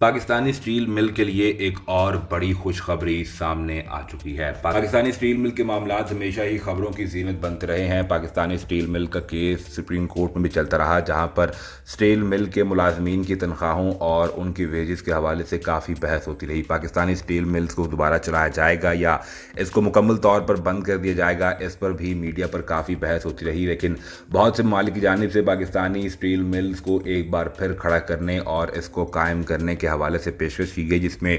Pakistani steel mill के लिए एक और बड़ी खुशखबरी सामने आ चुकी है पाकिस्तानी स्टील मिल के मामला हमेशा ही खबरों की जीनत बनते रहे हैं पाकिस्तानी स्टील मिल का केस सुप्रीम कोर्ट में भी चलता रहा जहां पर स्टील मिल के मुलाजमीन की तनख्वाहों और उनकी वेजेस के हवाले से काफ़ी बहस होती रही पाकिस्तानी स्टील मिल्स को दोबारा चलाया जाएगा या इसको मुकम्मल तौर पर बंद कर दिया जाएगा इस पर भी मीडिया पर काफ़ी बहस होती रही लेकिन बहुत से मालिक की जानब से पाकिस्तानी स्टील मिल्स को एक बार फिर खड़ा करने और इसको कायम करने के के हवाले से पेशकश की गई जिसमें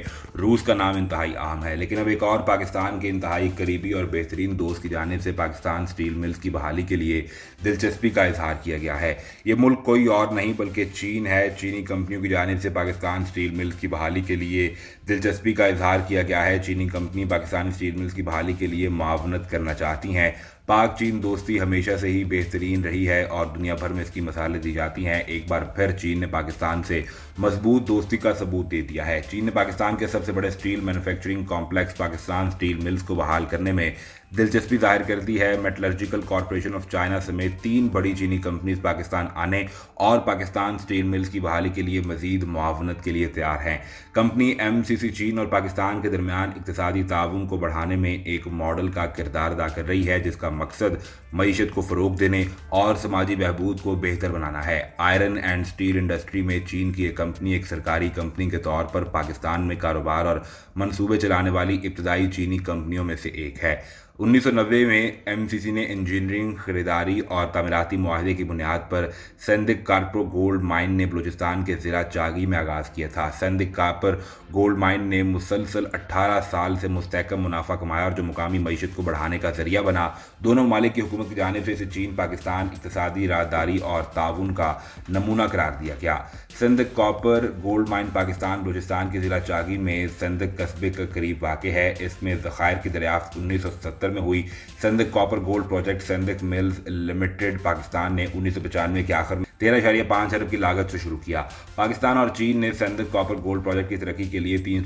रूस का नाम इंतहाई आम है लेकिन अब एक और पाकिस्तान के इंतहाई करीबी और बेहतरीन दोस्त की जानब से पाकिस्तान स्टील मिल्स की बहाली के लिए दिलचस्पी का इजहार किया गया है ये मुल्क कोई और नहीं बल्कि चीन है चीनी कंपनियों की जानब से पाकिस्तान स्टील मिल्स की बहाली के लिए दिलचस्पी का इजहार किया गया है चीनी कंपनी पाकिस्तान स्टील मिल्स की बहाली के लिए मावनत करना चाहती हैं पाक चीन दोस्ती हमेशा से ही बेहतरीन रही है और दुनिया भर में इसकी मसालें दी जाती हैं एक बार फिर चीन ने पाकिस्तान से मजबूत दोस्ती का सबूत दे दिया है चीन ने पाकिस्तान के सबसे बड़े steel manufacturing complex Pakistan steel mills को बहाल करने में दिलचस्पी जाहिर कर दी है मेटलर्जिकल कॉरपोरेशन ऑफ चाइना समेत तीन बड़ी चीनी कंपनीज पाकिस्तान आने और पाकिस्तान स्टील मिल्स की बहाली के लिए मजीद मुआवनत के लिए तैयार हैं कंपनी एम चीन और पाकिस्तान के दरमियान इकतदी ताउन को बढ़ाने में एक मॉडल का किरदार अदा कर रही है जिसका मकसद मीशत को फ़रोग देने और समाजी बहबूद को बेहतर बनाना है आयरन एंड स्टील इंडस्ट्री में चीन की एक कंपनी एक सरकारी कंपनी के तौर पर पाकिस्तान में कारोबार और मनसूबे चलाने वाली इब्तदाई चीनी कंपनियों में से एक है 1990 में एमसीसी ने इंजीनियरिंग खरीदारी और तमीराती माहे की बुनियाद पर सिंधिक कारपो गोल्ड माइन ने बलूचिस्तान के ज़िला चागी में आगाज़ किया था सिंधिक कारपर गोल्ड माइन ने मुसलसल 18 साल से मुस्तकम मुनाफा कमाया और जो मुकामी मीशत को बढ़ाने का जरिया बना दोनों ममालिक की हुकूमत की जानब से इसे चीन पाकिस्तान इकतदी राजदारी और ताउन का नमूना करार दिया गया Sindh copper gold mine Pakistan Balochistan के ज़िला चागी में सिंध कस्बे के करीब वाक़ है इसमें ज़खायर की दरियाफ्त उन्नीस सौ सत्तर सत्तर में हुई Saindak copper gold project Saindak mills limited Pakistan ने उन्नीस के आखिर में तेरह इशारिया पांच अरब की लागत से शुरू किया पाकिस्तान और चीन ने संदिक कॉपर गोल्ड प्रोजेक्ट की तरक्की के लिए तीन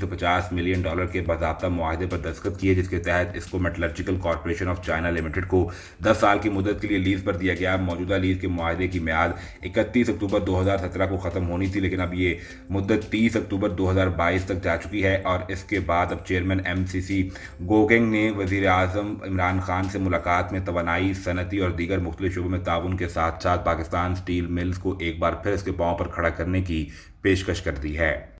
मिलियन डॉलर के बाबा माहदे पर दस्तखत किए जिसके तहत इसको metallurgical corporation of China limited को दस साल की मुदत के लिए लीज पर दिया गया मौजूदा लीज के माहदे की म्याद इकतीस अक्टूबर दो को ख़त्म होनी थी लेकिन अब ये मुद्दत तीस अक्टूबर दो तक जा चुकी है और इसके बाद अब चेयरमैन एम सी सी गोगेंग ने वजीर आजम इमरान खान से मुलाकात में तोानाई सनती और दीगर मुख्त शुबों में ताउन के साथ साथ पाकिस्तान स्टील मिल्स को एक बार फिर इसके पाँव पर खड़ा करने की पेशकश कर दी है